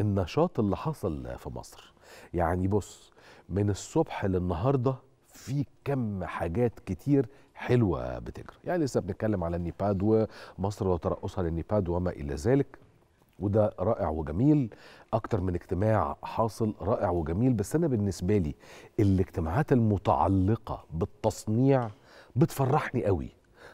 النشاط اللي حصل في مصر يعني بص من الصبح للنهارده في كم حاجات كتير حلوه بتجرى يعني لسه بنتكلم على النيباد ومصر وترأسها للنيباد وما الى ذلك وده رائع وجميل اكتر من اجتماع حاصل رائع وجميل بس انا بالنسبه لي الاجتماعات المتعلقه بالتصنيع بتفرحني قوي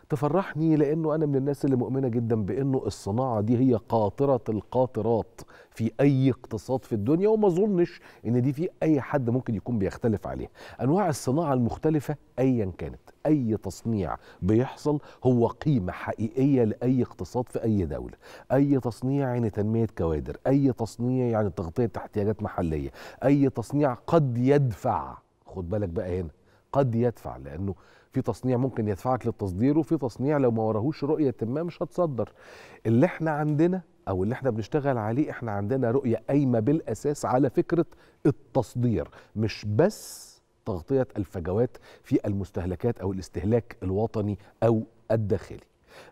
تفرحني لانه انا من الناس اللي مؤمنه جدا بانه الصناعه دي هي قاطره القاطرات في اي اقتصاد في الدنيا وما اظنش ان دي في اي حد ممكن يكون بيختلف عليها انواع الصناعه المختلفه ايا كانت اي تصنيع بيحصل هو قيمه حقيقيه لاي اقتصاد في اي دوله اي تصنيع يعني تنميه كوادر اي تصنيع يعني تغطيه احتياجات محليه اي تصنيع قد يدفع خد بالك بقى هنا قد يدفع لانه في تصنيع ممكن يدفعك للتصدير وفي تصنيع لو ما وراهوش رؤيه ما مش هتصدر اللي احنا عندنا او اللي احنا بنشتغل عليه احنا عندنا رؤيه قايمه بالاساس على فكره التصدير مش بس تغطيه الفجوات في المستهلكات او الاستهلاك الوطني او الداخلي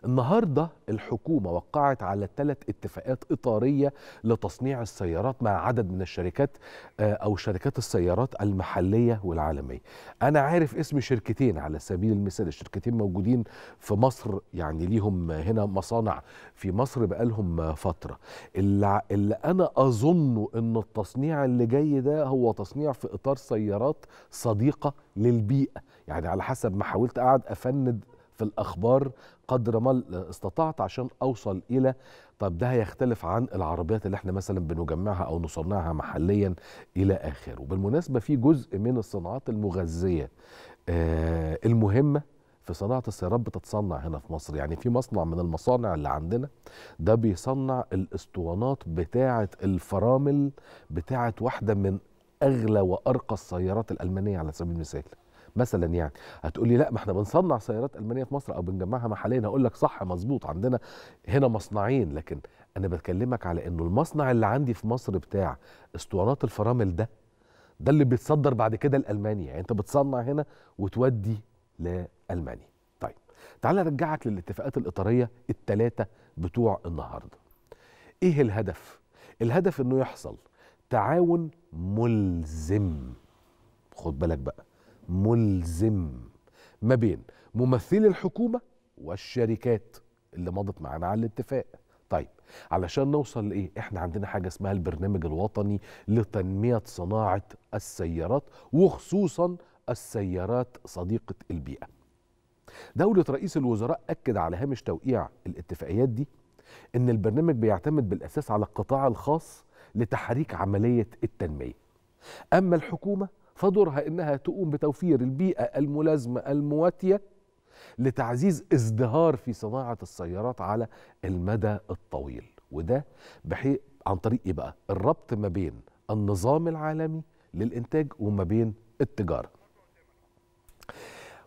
النهارده الحكومه وقعت على ثلاث اتفاقات اطاريه لتصنيع السيارات مع عدد من الشركات آه، او شركات السيارات المحليه والعالميه. انا عارف اسم شركتين على سبيل المثال الشركتين موجودين في مصر يعني ليهم هنا مصانع في مصر بقالهم فتره. اللي, اللي انا اظنه ان التصنيع اللي جاي ده هو تصنيع في اطار سيارات صديقه للبيئه، يعني على حسب ما حاولت قاعد افند في الاخبار قدر ما استطعت عشان اوصل الى طب ده هيختلف عن العربيات اللي احنا مثلا بنجمعها او نصنعها محليا الى اخره بالمناسبه في جزء من الصناعات المغذيه آه المهمه في صناعه السيارات بتتصنع هنا في مصر يعني في مصنع من المصانع اللي عندنا ده بيصنع الاسطوانات بتاعه الفرامل بتاعه واحده من اغلى وارقى السيارات الالمانيه على سبيل المثال مثلا يعني هتقول لي لا ما احنا بنصنع سيارات المانيه في مصر او بنجمعها محليا هقول لك صح مظبوط عندنا هنا مصنعين لكن انا بكلمك على انه المصنع اللي عندي في مصر بتاع اسطوانات الفرامل ده ده اللي بيتصدر بعد كده لالمانيا يعني انت بتصنع هنا وتودي لالمانيا طيب تعال ارجعك للاتفاقات الاطاريه الثلاثه بتوع النهارده ايه الهدف الهدف انه يحصل تعاون ملزم خد بالك بقى ملزم ما بين ممثلي الحكومه والشركات اللي مضت معانا على الاتفاق طيب علشان نوصل لايه احنا عندنا حاجه اسمها البرنامج الوطني لتنميه صناعه السيارات وخصوصا السيارات صديقه البيئه دولة رئيس الوزراء أكد على هامش توقيع الاتفاقيات دي إن البرنامج بيعتمد بالأساس على القطاع الخاص لتحريك عملية التنمية أما الحكومة فدورها انها تقوم بتوفير البيئه الملازمه المواتيه لتعزيز ازدهار في صناعه السيارات على المدى الطويل وده بحيث عن طريق ايه بقى الربط ما بين النظام العالمي للانتاج وما بين التجاره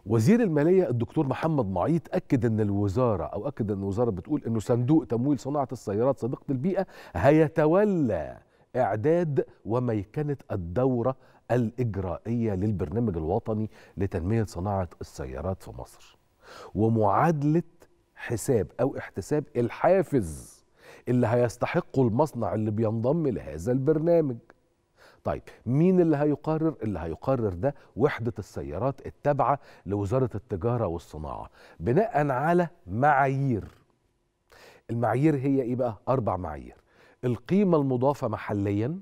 وزير الماليه الدكتور محمد معيط اكد ان الوزاره او اكد ان الوزاره بتقول انه صندوق تمويل صناعه السيارات صديقه البيئه هيتولى إعداد وميكنة الدورة الإجرائية للبرنامج الوطني لتنمية صناعة السيارات في مصر ومعادلة حساب أو احتساب الحافز اللي هيستحقه المصنع اللي بينضم لهذا البرنامج طيب مين اللي هيقرر اللي هيقرر ده وحدة السيارات التابعة لوزارة التجارة والصناعة بناء على معايير المعايير هي ايه بقى اربع معايير القيمة المضافة محليا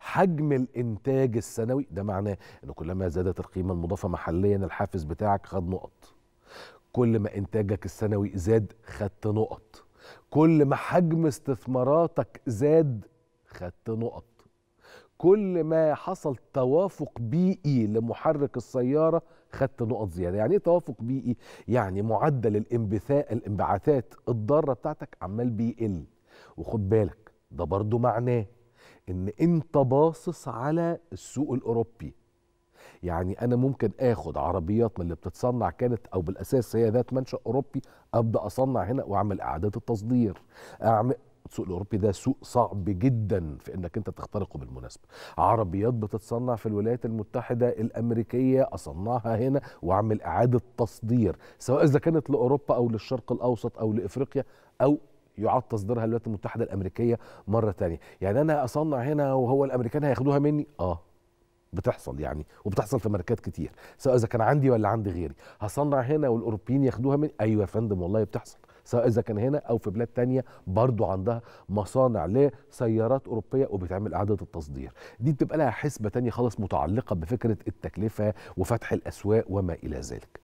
حجم الانتاج السنوي ده معناه أنه كلما زادت القيمه المضافه محليا الحافز بتاعك خد نقط كل ما انتاجك السنوي زاد خدت نقط كل ما حجم استثماراتك زاد خدت نقط كل ما حصل توافق بيئي لمحرك السيارة خدت نقط زيادة يعني ايه توافق بيئي؟ يعني معدل الانبثاء الانبعاثات الضارة بتاعتك عمال بيقل وخد بالك ده برضو معناه ان انت باصص على السوق الاوروبي يعني انا ممكن اخد عربيات من اللي بتتصنع كانت او بالاساس هي ذات منشا اوروبي ابدا اصنع هنا واعمل اعادات التصدير اعمل السوق الاوروبي ده سوق صعب جدا في انك انت تخترقه بالمناسبه عربيات بتتصنع في الولايات المتحده الامريكيه اصنعها هنا واعمل اعاده تصدير سواء اذا كانت لاوروبا او للشرق الاوسط او لافريقيا او يعاد تصديرها للولايات المتحده الامريكيه مره ثانيه يعني انا اصنع هنا وهو الامريكان هياخدوها مني اه بتحصل يعني وبتحصل في ماركات كتير سواء اذا كان عندي ولا عند غيري هصنع هنا والاوروبيين ياخدوها مني ايوه يا فندم والله بتحصل سواء اذا كان هنا او في بلاد تانية برضه عندها مصانع لسيارات اوروبيه وبتعمل اعاده التصدير دي بتبقى لها حسبه تانية خالص متعلقه بفكره التكلفه وفتح الاسواق وما الى ذلك